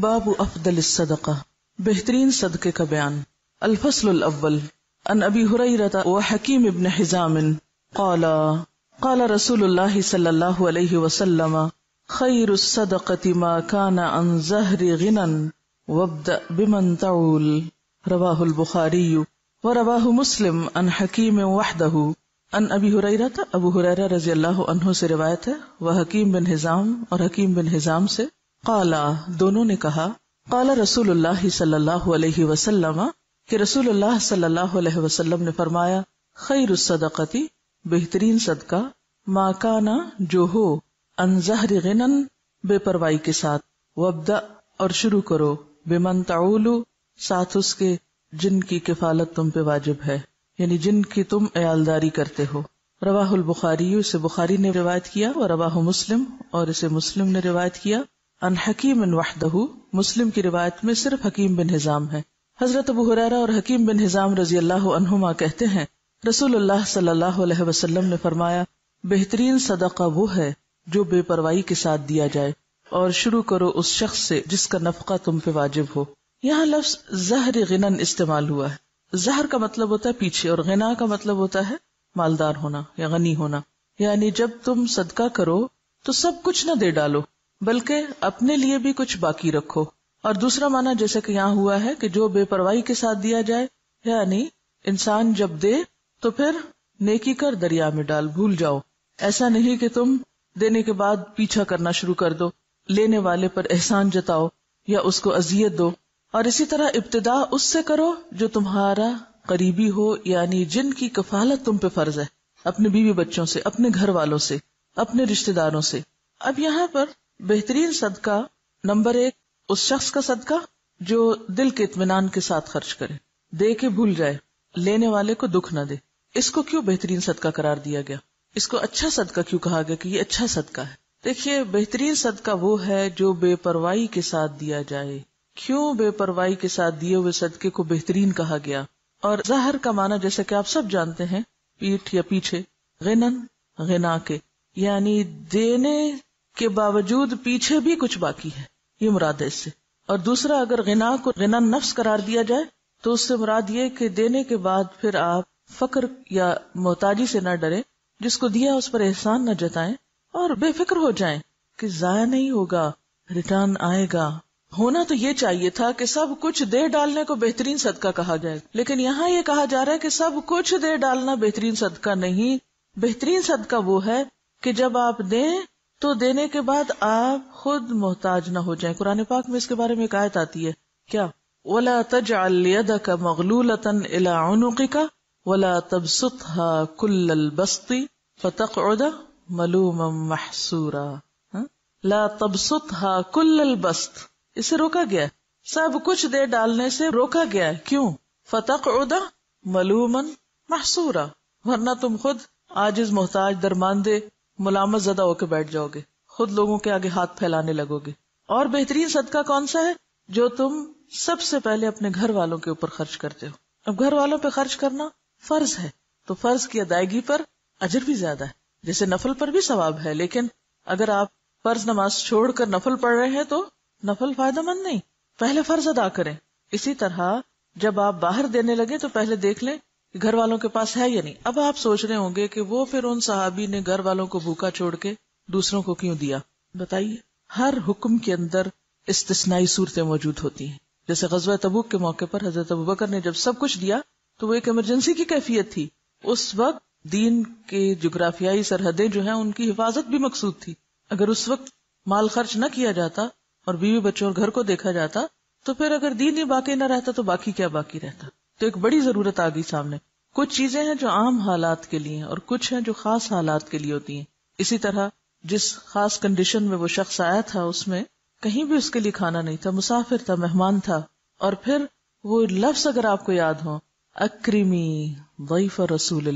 बाबू अफदल सदका बेहतरीन सदके का बयान अलफसल अव्वल अन अबी हुरैरता व हकीम इब्न हिजामिन कौला कौला रसूल सल्लल्लाहु अलैहि वसल्लम खैर सदकति मा काना अन जहरी गिनन वब्द बिमन तउल रवाहुल बुखारी व रवाहु मुस्लिम अन हकीम वहदहु अन अबी हुरैरता अबू हुरैरा रजी अल्लाह अनहु से रिवायत है वह हकीम बिन हिजाम और हकीम बिन हिजाम से काला दोनों ने कहा काला रसूलुल्लाह सल्लल्लाहु अलैहि वसल्लम कि ने फरमाया खैर सदकती बेहतरीन सदका माकाना जो हो अनजहर गिनन बेपरवाही के साथ वबदा और शुरू करो बेमन ताउलू साथ उसके जिनकी किफालत तुम पे वाजिब है यानी जिनकी तुम अयालदारी करते हो रवाहुल बुखारी से बुखारी ने रिवायत किया और रवाह मुस्लिम और इसे मुस्लिम ने रिवायत किया अन हकीम इन वाहदहू मुस्लिम की रिवायत में सिर्फ हकीम बिन हिजाम है हजरत अबू हुरैरा और हकीम बिन हिजाम रजी अल्लाह अनहुमा कहते हैं रसूलुल्लाह सल्लल्लाहु अलैहि वसल्लम ने फरमाया बेहतरीन सदका वो है जो बेपरवाही के साथ दिया जाए और शुरू करो उस शख्स से जिसका नफका तुम पे वाजिब हो यहाँ लफ्ज जहर गिनन इस्तेमाल हुआ है जहर का मतलब होता है पीछे और गिना का मतलब होता है मालदार होना या गनी होना यानी जब तुम सदका करो तो सब कुछ न दे डालो बल्कि अपने लिए भी कुछ बाकी रखो और दूसरा माना जैसे कि यहाँ हुआ है कि जो बेपरवाही के साथ दिया जाए यानी इंसान जब दे तो फिर नेकी कर दरिया में डाल भूल जाओ ऐसा नहीं कि तुम देने के बाद पीछा करना शुरू कर दो लेने वाले पर एहसान जताओ या उसको अजियत दो और इसी तरह इब्तदा उससे करो जो तुम्हारा करीबी हो यानी जिनकी कफालत तुम पे फर्ज है अपने बीवी बच्चों से अपने घर वालों से अपने रिश्तेदारों से अब यहाँ पर बेहतरीन सदका नंबर एक उस शख्स का सदका जो दिल के इतमान के साथ खर्च करे दे के भूल जाए लेने वाले को दुख न दे इसको क्यों बेहतरीन सदका करार दिया गया इसको अच्छा सदका क्यों कहा गया कि ये अच्छा सदका है देखिए बेहतरीन सदका वो है जो बेपरवाही के साथ दिया जाए क्यों बेपरवाही के साथ दिए हुए सदके को बेहतरीन कहा गया और जहर का माना जैसा की आप सब जानते हैं पीठ या पीछे गनन गना के यानी देने के बावजूद पीछे भी कुछ बाकी है ये मुराद है इससे और दूसरा अगर गिना को गिना नफ्स करार दिया जाए तो उससे मुराद ये कि देने के बाद फिर आप फकर या मोहताजी से ना डरे जिसको दिया उस पर एहसान न जताएं और बेफिक्र हो जाएं कि जाया नहीं होगा रिटर्न आएगा होना तो ये चाहिए था कि सब कुछ दे डालने को बेहतरीन सदका कहा जाए लेकिन यहाँ ये कहा जा रहा है कि सब कुछ दे डालना बेहतरीन सदका नहीं बेहतरीन सदका वो है कि जब आप दें तो देने के बाद आप खुद मोहताज ना हो जाए कुरान पाक में इसके बारे में एक आयत आती है क्या वला तज अलियद का मगलूल तन का वला तबसुत कुल्ल बस्ती फतक मलूम महसूरा हाँ? ला तबसुत कुल्ल बस्त इसे रोका गया सब कुछ दे डालने से रोका गया क्यों फतक उदा मलूमन महसूरा वरना तुम खुद आजिज मोहताज दरमानदे मुलामत ज्यादा होकर बैठ जाओगे खुद लोगों के आगे हाथ फैलाने लगोगे और बेहतरीन सदका कौन सा है जो तुम सबसे पहले अपने घर वालों के ऊपर खर्च करते हो अब घर वालों पर खर्च करना फर्ज है तो फर्ज की अदायगी पर अजर भी ज्यादा है जैसे नफल पर भी सवाब है लेकिन अगर आप फर्ज नमाज छोड़कर नफल पढ़ रहे हैं तो नफल फायदेमंद नहीं पहले फर्ज अदा करें इसी तरह जब आप बाहर देने लगे तो पहले देख लें घर वालों के पास है या नहीं अब आप सोच रहे होंगे कि वो फिर उन साहबी ने घर वालों को भूखा छोड़ के दूसरों को क्यों दिया बताइए हर हुक्म के अंदर इस्तेसनाई सूरतें मौजूद होती हैं जैसे गजवा तबुक के मौके पर हजरत अबू बकर ने जब सब कुछ दिया तो वो एक इमरजेंसी की कैफियत थी उस वक्त दीन के जोग्राफियाई सरहदें जो है उनकी हिफाजत भी मकसूद थी अगर उस वक्त माल खर्च न किया जाता और बीवी बच्चों और घर को देखा जाता तो फिर अगर दीन ही बाकी न रहता तो बाकी क्या बाकी रहता तो एक बड़ी जरूरत आ गई सामने कुछ चीजें हैं जो आम हालात के लिए हैं और कुछ हैं जो खास हालात के लिए होती हैं इसी तरह जिस खास कंडीशन में वो शख्स आया था उसमें कहीं भी उसके लिए खाना नहीं था मुसाफिर था मेहमान था और फिर वो लफ्स अगर आपको याद हो अक्रीमी वईफ रसूल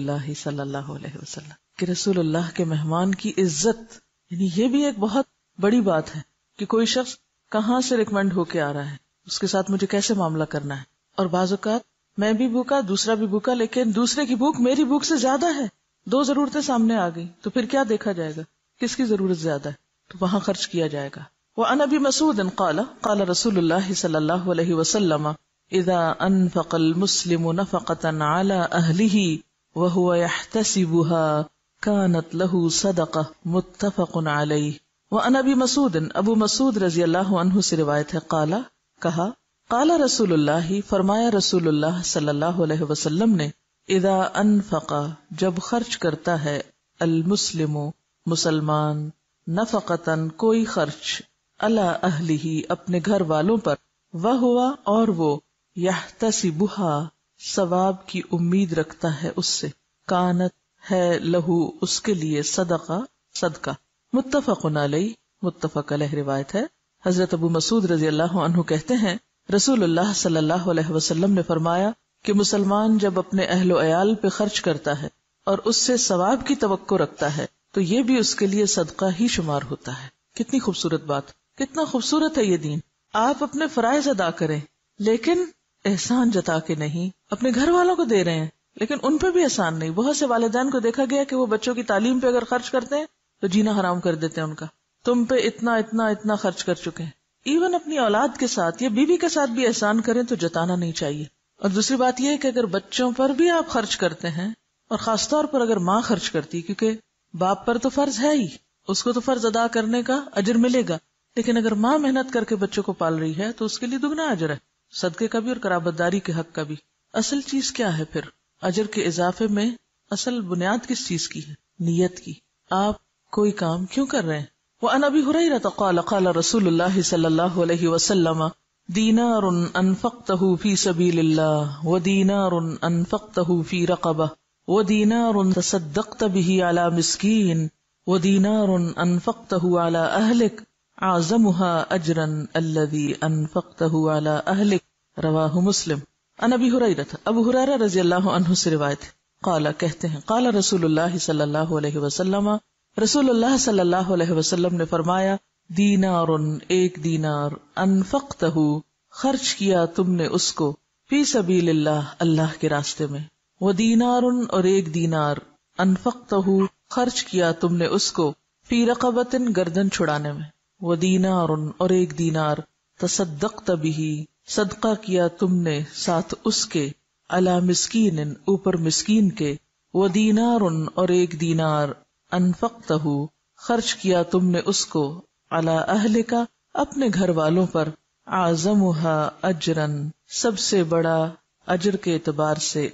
सल्लल्लाहु अलैहि रसूल अल्लाह के मेहमान की इज्जत यानी ये भी एक बहुत बड़ी बात है कि कोई शख्स कहाँ से रिकमेंड होके आ रहा है उसके साथ मुझे कैसे मामला करना है और बाजुकात मैं भी भूखा दूसरा भी भूखा लेकिन दूसरे की भूख मेरी भूख से ज्यादा है दो जरूरतें सामने आ गई तो फिर क्या देखा जाएगा किसकी जरूरत ज्यादा है तो वहां खर्च किया जाएगा वह अनबी मसूद काला रसूल मुस्लिम नफकतन आला व अनबी मसूद अबू मसूद रजी अल्लाह से रिवायत है काला कहा काला रसूलुल्लाह फरमाया रसूल सल्लल्लाहु अलैहि वसल्लम ने इदा जब खर्च करता है अलमुसलिमो मुसलमान न फ़कतन कोई खर्च अला अहली अपने घर वालों पर वह हुआ और वो यह तसी बुहा सवाब की उम्मीद रखता है उससे कानत है लहू उसके लिए सदका सदका मुत्तफ़कुन अलई मुत्तफ़क अलह रिवायत है हजरत अबू मसूद रजी अल्लाह कहते हैं रसूल सल्लल्लाहु अलैहि ने फरमाया कि मुसलमान जब अपने अहलो अयाल पे खर्च करता है और उससे सवाब की तवक्को रखता है तो ये भी उसके लिए सदका ही शुमार होता है कितनी खूबसूरत बात कितना खूबसूरत है ये दीन आप अपने फरज अदा करें लेकिन एहसान जता के नहीं अपने घर वालों को दे रहे हैं लेकिन उन पर भी एहसान नहीं बहुत से वाले को देखा गया कि वो बच्चों की तालीम पे अगर खर्च करते हैं तो जीना हराम कर देते हैं उनका तुम पे इतना इतना इतना खर्च कर चुके हैं इवन अपनी औलाद के साथ या बीवी के साथ भी एहसान करें तो जताना नहीं चाहिए और दूसरी बात यह है कि अगर बच्चों पर भी आप खर्च करते हैं और खासतौर पर अगर माँ खर्च करती क्योंकि बाप पर तो फर्ज है ही उसको तो फर्ज अदा करने का अजर मिलेगा लेकिन अगर माँ मेहनत करके बच्चों को पाल रही है तो उसके लिए दुगना अजर है सदके का भी और कराबदारी के हक का भी असल चीज क्या है फिर अजर के इजाफे में असल बुनियाद किस चीज की है नीयत की आप कोई काम क्यों कर रहे हैं وعن أبي هريرة قال قال رسول الله صلى الله عليه وسلم دينار أنفقته في سبيل الله ودينار أنفقته في رقبة ودينار تصدقت به على مسكين ودينار أنفقته على أهلك أعظمها أجرا الذي أنفقته على أهلك رواه مسلم عن أبي هريرة أبو هريرة رضي الله عنه से قال कहते قال رسول الله صلى الله عليه وسلم रसूलुल्लाह सल्लल्लाहु अलैहि वसल्लम ने फरमाया दीनार एक दीनार अनफक्त खर्च किया तुमने उसको फी सबील अल्लाह के रास्ते में वो दीनार और एक दीनार अनफक्त खर्च किया तुमने उसको फी रकबतिन गर्दन छुड़ाने में वो दीनार और एक दीनार तसदक तभी सदका किया तुमने साथ उसके अला मिस्कीन ऊपर मिस्कीन के वो दीनार और एक दीनार अनफक्त खर्च किया तुमने उसको अला अहल का अपने घर वालों पर आजमुहा अजरन सबसे बड़ा अजर के एतबार से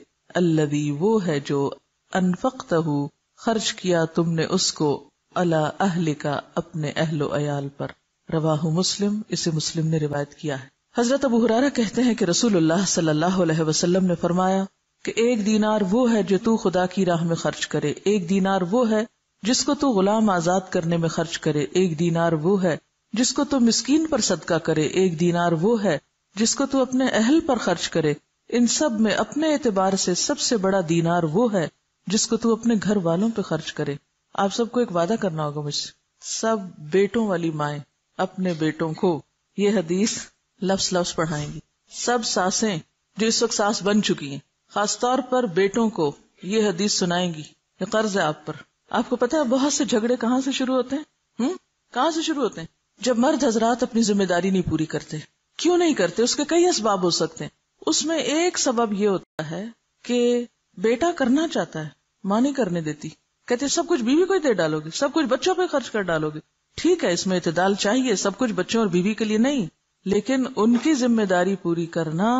अल्लवी वो है जो अनफक्त खर्च किया तुमने उसको अला अहल का अपने अहलो अयाल पर रवाह मुस्लिम इसे मुस्लिम ने रिवायत किया है हजरत अबू हुरारा कहते हैं की रसूलुल्लाह सल्लल्लाहु ने फरमाया कि एक दीनार वो है जो तू खुदा की राह में खर्च करे एक दीनार वो है जिसको तो गुलाम आजाद करने में खर्च करे एक दीनार वो है जिसको तो मिस्कीन पर सदका करे एक दीनार वो है जिसको तो अपने अहल पर खर्च करे इन सब में अपने एतबार से सबसे बड़ा दीनार वो है जिसको तू तो अपने घर वालों पर खर्च करे आप सबको एक वादा करना होगा मुझसे सब बेटों वाली माए अपने बेटों को ये हदीस लफ्स लफ्स पढ़ाएंगी सब सासें जो इस वक्त सास बन चुकी हैं खासतौर पर बेटों को ये हदीस सुनाएंगी कर्ज है आप पर आपको पता है बहुत से झगड़े कहाँ से शुरू होते हैं हम्म कहाँ से शुरू होते हैं जब मर्द हजरात अपनी जिम्मेदारी नहीं पूरी करते क्यों नहीं करते उसके कई इसबाब हो सकते हैं उसमें एक सबब ये होता है कि बेटा करना चाहता है माँ नहीं करने देती कहते सब कुछ बीवी को ही दे डालोगे सब कुछ बच्चों पर खर्च कर डालोगे ठीक है इसमें इतदाल चाहिए सब कुछ बच्चों और बीवी के लिए नहीं लेकिन उनकी जिम्मेदारी पूरी करना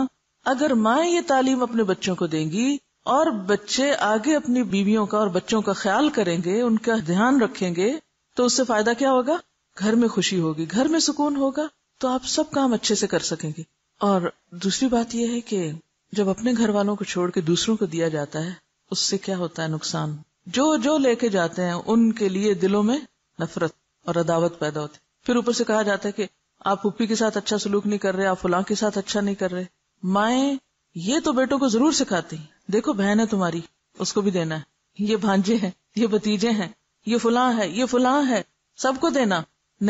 अगर माए ये तालीम अपने बच्चों को देंगी और बच्चे आगे अपनी बीवियों का और बच्चों का ख्याल करेंगे उनका ध्यान रखेंगे तो उससे फायदा क्या होगा घर में खुशी होगी घर में सुकून होगा तो आप सब काम अच्छे से कर सकेंगे और दूसरी बात यह है कि जब अपने घर वालों को छोड़ के दूसरों को दिया जाता है उससे क्या होता है नुकसान जो जो लेके जाते हैं उनके लिए दिलों में नफरत और अदावत पैदा होती फिर ऊपर से कहा जाता है कि आप पुप्पी के साथ अच्छा सलूक नहीं कर रहे आप फुला के साथ अच्छा नहीं कर रहे माए ये तो बेटों को जरूर सिखाती हैं देखो बहन है तुम्हारी उसको भी देना है ये भांजे हैं ये भतीजे हैं ये फुला है ये फुला है सबको देना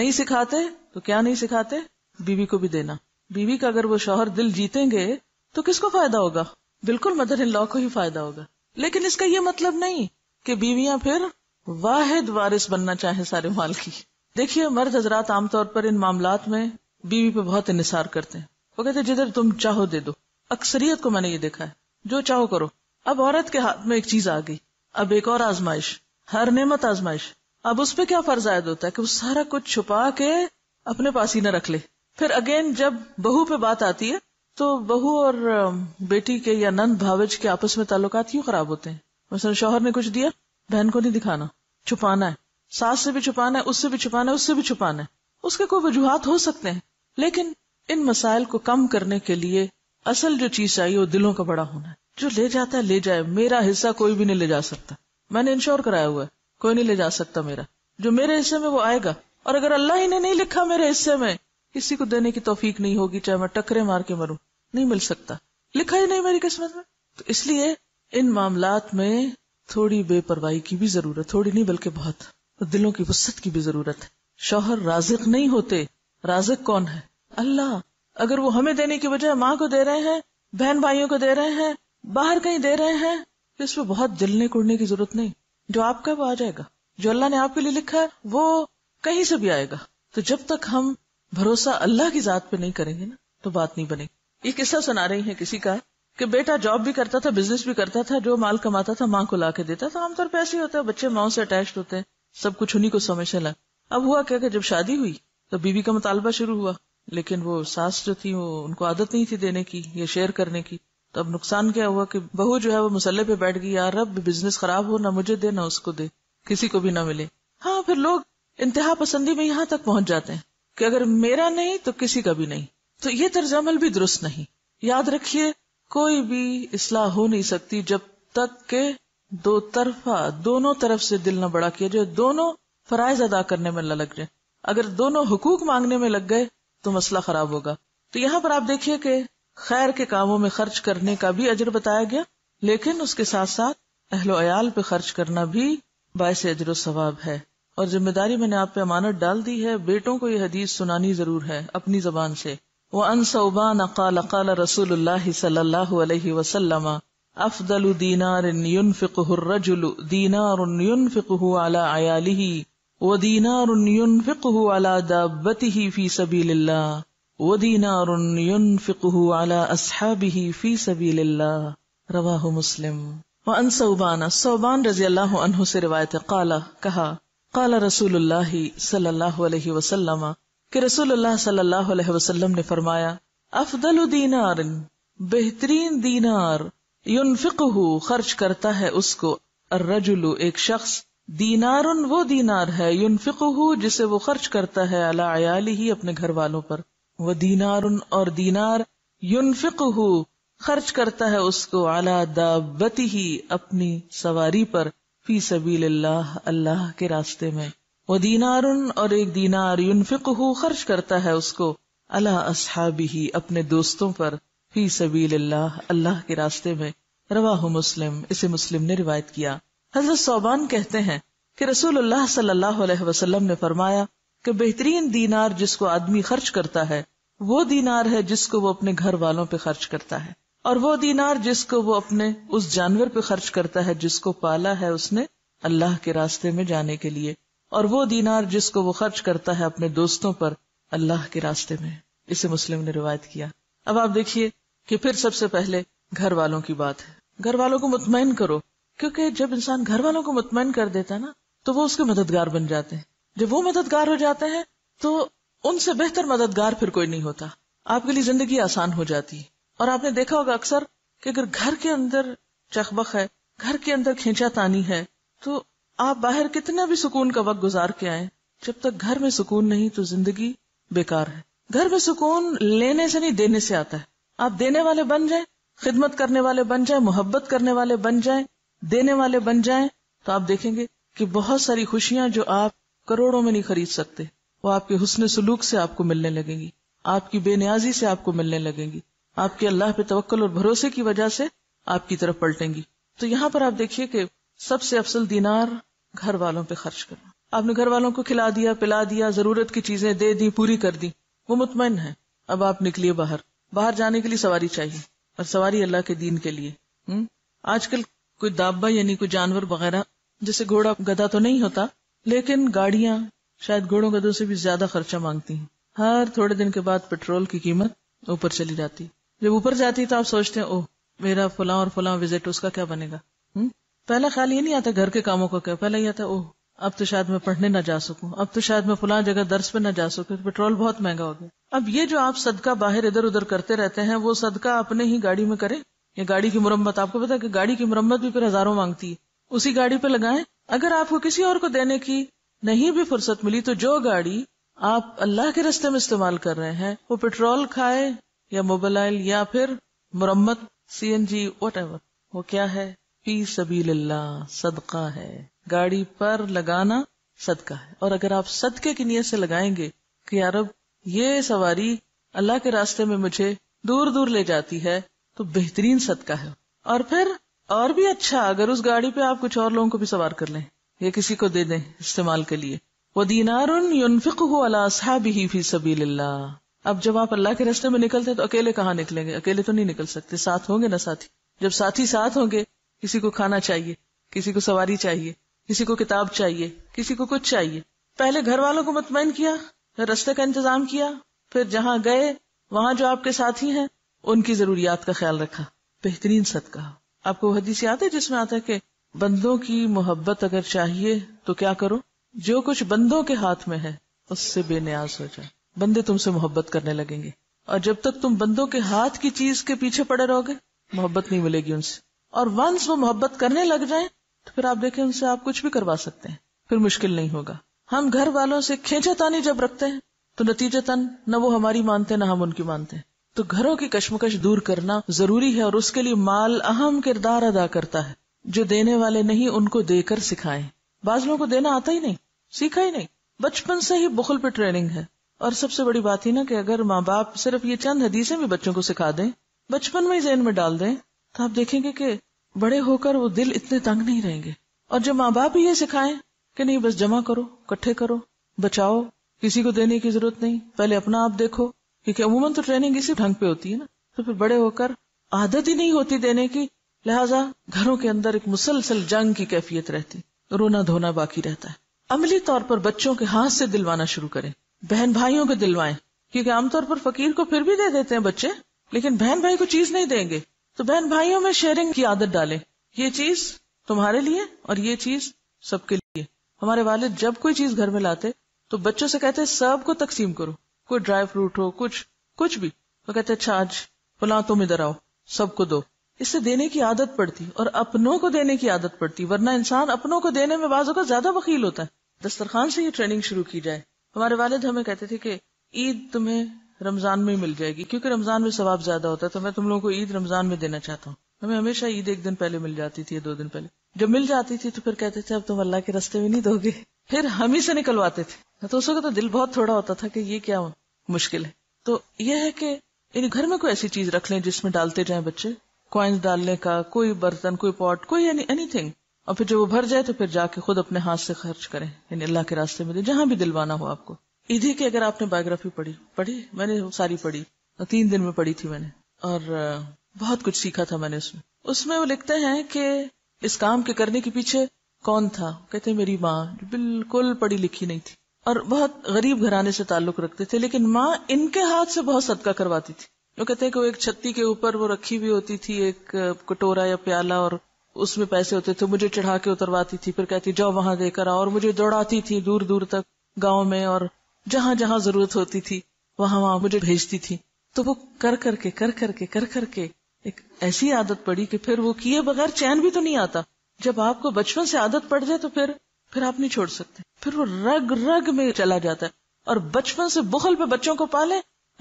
नहीं सिखाते तो क्या नहीं सिखाते बीवी को भी देना बीवी का अगर वो शोहर दिल जीतेंगे तो किसको फायदा होगा बिल्कुल मदर इन लॉ को ही फायदा होगा लेकिन इसका ये मतलब नहीं कि बीवियां फिर वाहिद वारिस बनना चाहे सारे माल की देखिए मर्द हजरात आमतौर पर इन मामलात में बीवी पे बहुत इंसार करते हैं वो कहते जिधर तुम चाहो दे दो अक्सरियत को मैंने ये देखा है जो चाहो करो अब औरत के हाथ में एक चीज आ गई अब एक और आजमाइश हर नेमत आजमाइश अब उस पर क्या फर्ज आयद होता है कि वो सारा कुछ छुपा के अपने पास ही न रख ले फिर अगेन जब बहू पे बात आती है तो बहू और बेटी के या नंद भावज के आपस में ताल्लुका क्यों खराब होते हैं मसलन शोहर ने कुछ दिया बहन को नहीं दिखाना छुपाना है सास से भी छुपाना है उससे भी छुपाना है उससे भी छुपाना है उसके कोई वजूहत हो सकते हैं लेकिन इन मसाइल को कम करने के लिए असल जो चीज चाहिए वो दिलों का बड़ा होना है जो ले जाता है ले जाए मेरा हिस्सा कोई भी नहीं ले जा सकता मैंने इंश्योर कराया हुआ है कोई नहीं ले जा सकता मेरा जो मेरे हिस्से में वो आएगा और अगर अल्लाह ही ने नहीं लिखा मेरे हिस्से में किसी को देने की तोफीक नहीं होगी चाहे मैं टकरे मार के मरू नहीं मिल सकता लिखा ही नहीं मेरी किस्मत में तो इसलिए इन मामला में थोड़ी बेपरवाही की भी जरूरत थोड़ी नहीं बल्कि बहुत दिलों की वसत की भी जरूरत है शोहर राजक नहीं होते राजक कौन है अल्लाह अगर वो हमें देने की बजाय माँ को दे रहे हैं बहन भाइयों को दे रहे हैं बाहर कहीं दे रहे हैं तो इसमें बहुत जलने कुड़ने की जरूरत नहीं जो आपका वो आ जाएगा जो अल्लाह ने आपके लिए लिखा है वो कहीं से भी आएगा तो जब तक हम भरोसा अल्लाह की जात पे नहीं करेंगे ना तो बात नहीं बनेगी ये किस्सा सुना रही है किसी का कि बेटा जॉब भी करता था बिजनेस भी करता था जो माल कमाता था माँ को ला के देता था आमतौर पर ऐसे ही होता है बच्चे माओ से अटैच होते हैं सब कुछ उन्हीं को समझने लगा अब हुआ क्या कि जब शादी हुई तो बीबी का मुतालबा शुरू हुआ लेकिन वो सास जो थी वो उनको आदत नहीं थी देने की या शेयर करने की तो अब नुकसान क्या हुआ कि बहू जो है वो मसल्ले पे बैठ गई यार अब बिजनेस खराब हो ना मुझे दे ना उसको दे किसी को भी ना मिले हाँ फिर लोग इंतहा पसंदी में यहाँ तक पहुंच जाते हैं कि अगर मेरा नहीं तो किसी का भी नहीं तो ये तर्ज अमल भी दुरुस्त नहीं याद रखिये कोई भी इसलाह हो नहीं सकती जब तक के दो तरफा दोनों तरफ से दिल न बड़ा किया जाए दोनों फराइज अदा करने में लग जाए अगर दोनों हुकूक मांगने में लग गए तो मसला खराब होगा तो यहाँ पर आप देखिए कि खैर के कामों में खर्च करने का भी अजर बताया गया लेकिन उसके साथ साथ अयाल पे खर्च करना भी बायस अजर सवाब है और जिम्मेदारी मैंने आप पे अमानत डाल दी है बेटों को यह हदीस सुनानी जरूर है अपनी जबान से वह अन सऊबान अकाल अकाल रसूल सल्लाम अफदल दीनार दीनार वो वो दीनार फी फी सभी सभी मुस्लिम सोबान रजी अल्लाह कहा काला रसूल सल्लाम ने फरमाया अफदल दीनार बेहतरीन दीनार युन फिक खर्च करता है उसको अर्रजुल एक शख्स दीनार उन वो दीनार है युनफिक जिसे वो खर्च करता है अला अयाली ही अपने घर वालों पर वह दीनार और दीनार युनफिक खर्च करता है उसको आला दावती ही अपनी सवारी पर फी सबील अल्लाह अल्लाह के रास्ते में वो दीनार उन और एक दीनार युनफिक खर्च करता है उसको अला असहाबी ही अपने दोस्तों पर फी सबील अल्लाह अल्लाह के रास्ते में रवाह मुस्लिम इसे मुस्लिम ने रिवायत किया हजरत सोबान कहते हैं कि रसूलुल्लाह सल्लल्लाहु अलैहि वसल्लम ने फरमाया कि बेहतरीन दीनार जिसको आदमी खर्च करता है वो दीनार है जिसको वो अपने घर वालों पे खर्च करता है और वो दीनार जिसको वो अपने उस जानवर पे खर्च करता है जिसको पाला है उसने अल्लाह के रास्ते में जाने के लिए और वो दीनार जिसको वो खर्च करता है अपने दोस्तों पर अल्लाह के रास्ते में इसे मुस्लिम ने रिवायत किया अब आप देखिए कि फिर सबसे पहले घर वालों की बात है घर वालों को मुतमिन करो क्योंकि जब इंसान घर वालों को मुतमिन कर देता है ना तो वो उसके मददगार बन जाते हैं जब वो मददगार हो जाते हैं तो उनसे बेहतर मददगार फिर कोई नहीं होता आपके लिए जिंदगी आसान हो जाती है और आपने देखा होगा अक्सर कि अगर घर के अंदर चखबक है घर के अंदर खींचा तानी है तो आप बाहर कितना भी सुकून का वक्त गुजार के आए जब तक घर में सुकून नहीं तो जिंदगी बेकार है घर में सुकून लेने से नहीं देने से आता है आप देने वाले बन जाए खिदमत करने वाले बन जाए मोहब्बत करने वाले बन जाए देने वाले बन जाएं तो आप देखेंगे कि बहुत सारी खुशियां जो आप करोड़ों में नहीं खरीद सकते वो आपके हुसन सलूक से आपको मिलने लगेंगी आपकी बेनियाजी से आपको मिलने लगेंगी आपके अल्लाह पे तवक्ल और भरोसे की वजह से आपकी तरफ पलटेंगी तो यहाँ पर आप देखिए कि सबसे अफसल दीनार घर वालों पे खर्च करना आपने घर वालों को खिला दिया पिला दिया जरूरत की चीजें दे दी पूरी कर दी वो मुतमिन है अब आप निकलिए बाहर बाहर जाने के लिए सवारी चाहिए और सवारी अल्लाह के दीन के लिए हम्म? आजकल कोई दाबा यानी कोई जानवर वगैरह जैसे घोड़ा गधा तो नहीं होता लेकिन गाड़ियां शायद घोड़ों गधों से भी ज्यादा खर्चा मांगती हैं हर थोड़े दिन के बाद पेट्रोल की कीमत ऊपर चली जाती जब ऊपर जाती तो आप सोचते हैं ओह मेरा फुला और फुला विजिट उसका क्या बनेगा हुँ? हम्म? पहला ख्याल ये नहीं आता घर के कामों का क्या पहला ये आता ओह अब तो शायद मैं पढ़ने ना जा सकूं अब तो शायद मैं फुला जगह दर्श पे ना जा सकूं पेट्रोल बहुत महंगा हो गया अब ये जो आप सदका बाहर इधर उधर करते रहते हैं वो सदका अपने ही गाड़ी में करें या गाड़ी की मुरम्मत आपको पता है कि गाड़ी की मुरम्मत भी फिर हजारों मांगती है उसी गाड़ी पे लगाएं अगर आपको किसी और को देने की नहीं भी फुर्सत मिली तो जो गाड़ी आप अल्लाह के रस्ते में इस्तेमाल कर रहे हैं वो पेट्रोल खाए या मोबाइल या फिर मुरम्मत सी एन जी वट वो क्या है फी सबील सदका है गाड़ी पर लगाना सदका है और अगर आप सदके की नीयत से लगाएंगे कि यार ये सवारी अल्लाह के रास्ते में मुझे दूर दूर ले जाती है तो बेहतरीन सदका है और फिर और भी अच्छा अगर उस गाड़ी पे आप कुछ और लोगों को भी सवार कर लें या किसी को दे दें इस्तेमाल के लिए वो दीनार फी सबील अब जब आप अल्लाह के रस्ते में निकलते तो अकेले कहाँ निकलेंगे अकेले तो नहीं निकल सकते साथ होंगे ना साथी जब साथी साथ होंगे किसी को खाना चाहिए किसी को सवारी चाहिए किसी को किताब चाहिए किसी को कुछ चाहिए पहले घर वालों को मुतमिन किया फिर रस्ते का इंतजाम किया फिर जहाँ गए वहां जो आपके साथी हैं उनकी जरूरियात का ख्याल रखा बेहतरीन सदका आपको हदीस याद है जिसमें आता है कि बंदों की मोहब्बत अगर चाहिए तो क्या करो जो कुछ बंदों के हाथ में है उससे बेनियाज हो जाए बंदे तुमसे मोहब्बत करने लगेंगे और जब तक तुम बंदों के हाथ की चीज के पीछे पड़े रहोगे मोहब्बत नहीं मिलेगी उनसे और वंस वो मोहब्बत करने लग जाए तो फिर आप देखें उनसे आप कुछ भी करवा सकते हैं फिर मुश्किल नहीं होगा हम घर वालों से खेचातानी जब रखते हैं तो नतीजतन न वो हमारी मानते ना हम उनकी मानते हैं तो घरों की कश्मकश दूर करना जरूरी है और उसके लिए माल अहम किरदार अदा करता है जो देने वाले नहीं उनको देकर सिखाए बाजलों को देना आता ही नहीं सीखा ही नहीं बचपन से ही बुखल पे ट्रेनिंग है और सबसे बड़ी बात ही ना कि अगर माँ बाप सिर्फ ये चंद हदीसें भी बच्चों को सिखा दें बचपन में ही जेन में डाल दें तो आप देखेंगे कि बड़े होकर वो दिल इतने तंग नहीं रहेंगे और जब माँ बाप ही ये सिखाएं कि नहीं बस जमा करो इकट्ठे करो बचाओ किसी को देने की जरूरत नहीं पहले अपना आप देखो क्योंकि अमूमन तो ट्रेनिंग इसी ढंग पे होती है ना तो फिर बड़े होकर आदत ही नहीं होती देने की लिहाजा घरों के अंदर एक मुसलसल जंग की कैफियत रहती रोना धोना बाकी रहता है अमली तौर पर बच्चों के हाथ से दिलवाना शुरू करें बहन भाइयों को दिलवाएं क्योंकि आमतौर पर फकीर को फिर भी दे देते हैं बच्चे लेकिन बहन भाई को चीज नहीं देंगे तो बहन भाइयों में शेयरिंग की आदत डालें ये चीज तुम्हारे लिए और ये चीज सबके लिए हमारे वाले जब कोई चीज घर में लाते तो बच्चों से कहते सबको तकसीम करो कोई ड्राई फ्रूट हो कुछ कुछ भी वो कहते अच्छा आज फुला तुम इधर आओ सबको दो इससे देने की आदत पड़ती और अपनों को देने की आदत पड़ती वरना इंसान अपनों को देने में बाजों का ज्यादा वकील होता है दस्तरखान से ये ट्रेनिंग शुरू की जाए हमारे वालिद हमें कहते थे कि ईद तुम्हें रमजान में ही मिल जाएगी क्योंकि रमजान में सवाब ज्यादा होता है तो मैं तुम लोगों को ईद रमजान में देना चाहता हूँ हमें हमेशा ईद एक दिन पहले मिल जाती थी दो दिन पहले जब मिल जाती थी तो फिर कहते थे अब तुम अल्लाह के रस्ते में नहीं दोगे फिर हम ही से निकलवाते थे तो उस वक्त तो दिल बहुत थोड़ा होता था कि ये क्या मुश्किल है तो यह है कि इन घर में कोई ऐसी चीज रख लें जिसमें डालते जाए बच्चे क्वाइंस डालने का कोई बर्तन कोई पॉट कोई एनी एनीथिंग और फिर जब वो भर जाए तो फिर जाके खुद अपने हाथ से खर्च करें यानी अल्लाह के रास्ते में जहाँ जहां भी दिलवाना हो आपको ईदी की अगर आपने बायोग्राफी पढ़ी पढ़ी मैंने सारी पढ़ी तीन दिन में पढ़ी थी मैंने और बहुत कुछ सीखा था मैंने उसमें उसमें वो लिखते हैं कि इस काम के करने के पीछे कौन था कहते मेरी माँ बिल्कुल पढ़ी लिखी नहीं थी और बहुत गरीब घराने से ताल्लुक रखते थे लेकिन माँ इनके हाथ से बहुत सदका करवाती थी वो कहते हैं कि वो एक छत्ती के ऊपर वो रखी हुई होती थी एक कटोरा या प्याला और उसमें पैसे होते थे मुझे चढ़ा के उतरवाती थी फिर कहती जाओ वहां देकर आओ और मुझे दौड़ाती थी दूर दूर तक गांव में और जहां जहां जरूरत होती थी वहां वहां मुझे भेजती थी तो वो कर करके कर करके कर करके एक ऐसी आदत पड़ी कि फिर वो किए बगैर चैन भी तो नहीं आता जब आपको बचपन से आदत पड़ जाए तो फिर फिर आप नहीं छोड़ सकते फिर वो रग रग में चला जाता है और बचपन से बुखल पे बच्चों को पाले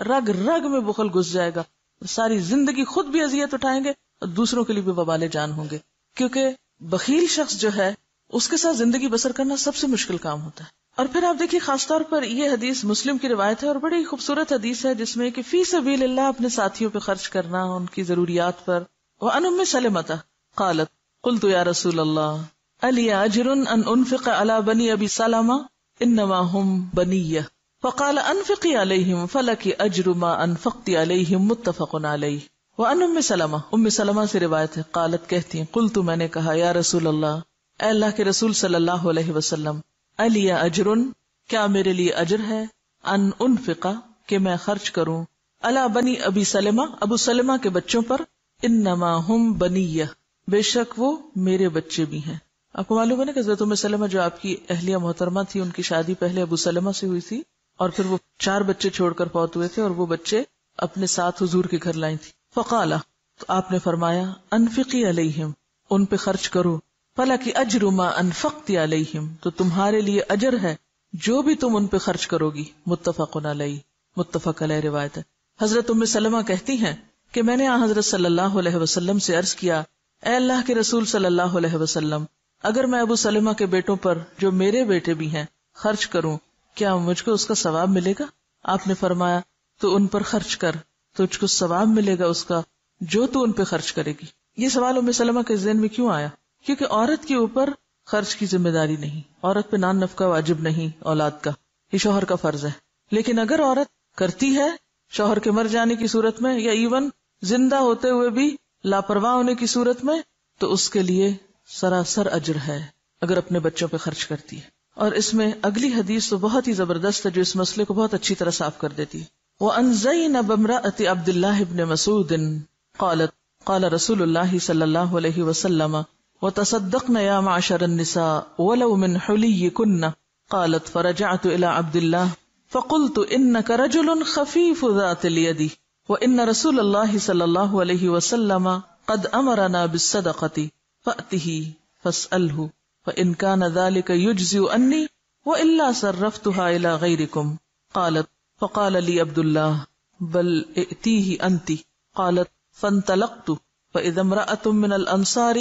रग रग में बुखल घुस जाएगा सारी जिंदगी खुद भी अजियत उठाएंगे और दूसरों के लिए भी बबाले जान होंगे क्योंकि बखील शख्स जो है उसके साथ जिंदगी बसर करना सबसे मुश्किल काम होता है और फिर आप देखिए खासतौर पर यह हदीस मुस्लिम की रिवायत है और बड़ी खूबसूरत हदीस है जिसमें कि फी सबील अल्लाह अपने साथियों पर खर्च करना उनकी जरूरियात पर वह अनुम सलेमता कालत कुल तो या रसूल अल्लाह अली आजर अन उनफिक अला बनी अबी सलामा फकाल अनफिकी अजरुमा अनफक्ति अन उम्म सलमा उम्म सलमा से रिवायत है कालत कहती कुल तो मैंने कहा या रसूल अल्लाह अल्लाह के रसूल सल्लाम अलिया अजरुन क्या मेरे लिए अजर है अन फिका के मैं खर्च करूँ अला बनी अबी सलमा अबू सलमा के बच्चों पर इन नमा हम बनी बेशक वो मेरे बच्चे भी हैं आपको मालूम है ना कि सलमा जो आपकी अहलिया मोहतरमा थी उनकी शादी पहले अबू सलमा से हुई थी और फिर वो चार बच्चे छोड़कर पौत हुए थे और वो बच्चे अपने साथ हजूर के घर लाई थी फकाला तो आपने फरमाया अनफिकी अलहिम उन पे खर्च करो फला की अजरुमा अनफक्ति अलहिम तो तुम्हारे लिए अजर है जो भी तुम उन पे खर्च करोगी मुतफक नई मुतफ़क अलह रिवायत है हजरत उम सलमा कहती है कि मैंने हजरत सल्लाम से अर्ज किया अल्लाह के रसूल सल्लल्लाहु अलैहि अगर मैं अबू सलमा के बेटों पर जो मेरे बेटे भी हैं खर्च करूं क्या मुझको उसका सवाब मिलेगा आपने फरमाया तो उन पर खर्च कर तुझको सवाब मिलेगा उसका जो तू उन पर खर्च करेगी ये सवाल उम सलमा के जहन में क्यों आया क्योंकि औरत के ऊपर खर्च की जिम्मेदारी नहीं औरत पे नान नफका वाजिब नहीं औलाद का ये शोहर का फर्ज है लेकिन अगर औरत करती है शोहर के मर जाने की सूरत में या इवन जिंदा होते हुए भी लापरवाह होने की सूरत में तो उसके लिए सरासर अजर है अगर अपने बच्चों पर खर्च करती है और इसमें अगली हदीस तो बहुत ही जबरदस्त है जो इस मसले को बहुत अच्छी तरह साफ कर देती है वह अनजई न बमरा अति अब्दुल्लाबन मसूदिन कौलत रसूल सल्लल्लाहु व तसदक नया माशर वन हली कन्ना कौलत फरजा तो इला अब्दुल्ला फ़कुल तो इन करजुल खफीफ उदातलियदी व इन रसूल सल्लल्लाहु अलैहि कद अमरना बिसदकती فأته فاسأله فإن كان ذلك يجزي أني وإلا صرفتها إلى غيركم قالت فقال لي عبد الله بل ائتيه أنت قالت فانطلقت فإذا امرأة من الأنصار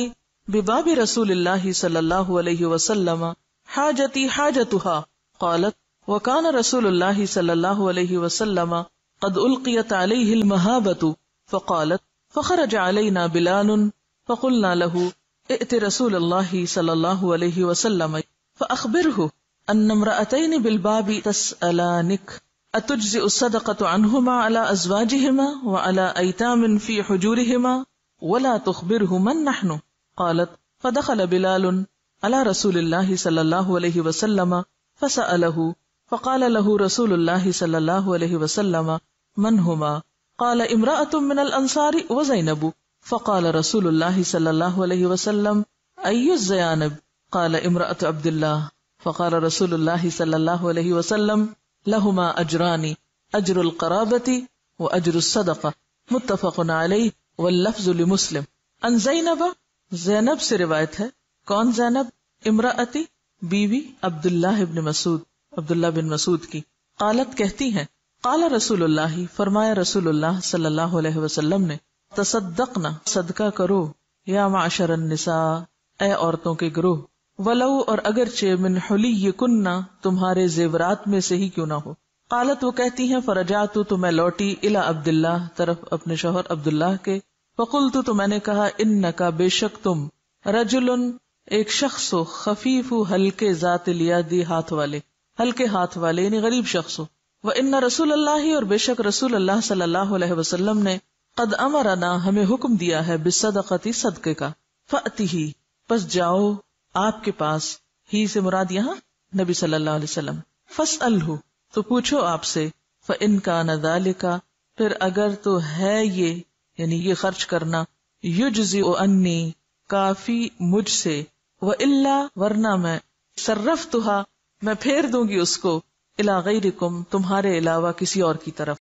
بباب رسول الله صلى الله عليه وسلم حاجتي حاجتها قالت وكان رسول الله صلى الله عليه وسلم قد ألقيت عليه المهابة فقالت فخرج علينا بلال فقلنا له ائت رسول الله صلى الله عليه وسلم فأخبره أن امرأتين بالباب تسألانك أتجزئ الصدقة عنهما على أزواجهما وعلى أيتام في حجورهما ولا تخبره من نحن قالت فدخل بلال على رسول الله صلى الله عليه وسلم فسأله فقال له رسول الله صلى الله عليه وسلم من هما قال امرأة من الأنصار وزينب फ़काल रसूल सल्लल्लाहु वसल्लम अयुजयानब काल इमरात अब्दुल्ला फ़काल रसूल सल्लल्लाहु वसल्लम लहुमा अजरानी अजरुल कराबती व अजरुसदका मुतफ़न वल्लफजुल मुस्लिम अन जैनबा जैनब से रिवायत है कौन जैनब इमराती बीवी अब्दुल्लाह इब्न मसूद अब्दुल्ला बिन मसूद की कालत कहती हैं काला रसूलुल्लाह फरमाया रसूलुल्लाह सल्लल्लाहु अलैहि वसल्लम ने तसदकना सदका करो या माशर निसा ए औरतों के ग्रोह वलऊ और अगर चे मिनहली ये कुन्ना तुम्हारे जेवरात में से ही क्यों ना हो कालत वो कहती हैं फरजातु तो मैं लौटी इला अब्दुल्ला तरफ अपने शोहर अब्दुल्लाह के फकुल तो मैंने कहा इन न का बेशक तुम रजुल एक शख्स हो खफीफ हो हल्के जाते लिया दी हाथ वाले हल्के हाथ वाले यानी गरीब शख्स हो वह इन्ना रसूल अल्लाह ही और बेशक रसूल अल्लाह सल्लल्लाहु अलैहि ने कद अमराना हमें हुक्म दिया है बिसदकती सदके का फती ही बस जाओ आपके पास ही से मुराद यहाँ नबी सल्लल्लाहु अलैहि वसल्लम फस अल्हू तो पूछो आपसे फ इनका नदाले का फिर अगर तो है ये यानी ये खर्च करना युजी अन्नी काफी मुझसे व इल्ला वरना मैं सर्रफ तुहा मैं फेर दूंगी उसको इला गैरिकुम तुम्हारे अलावा किसी और की तरफ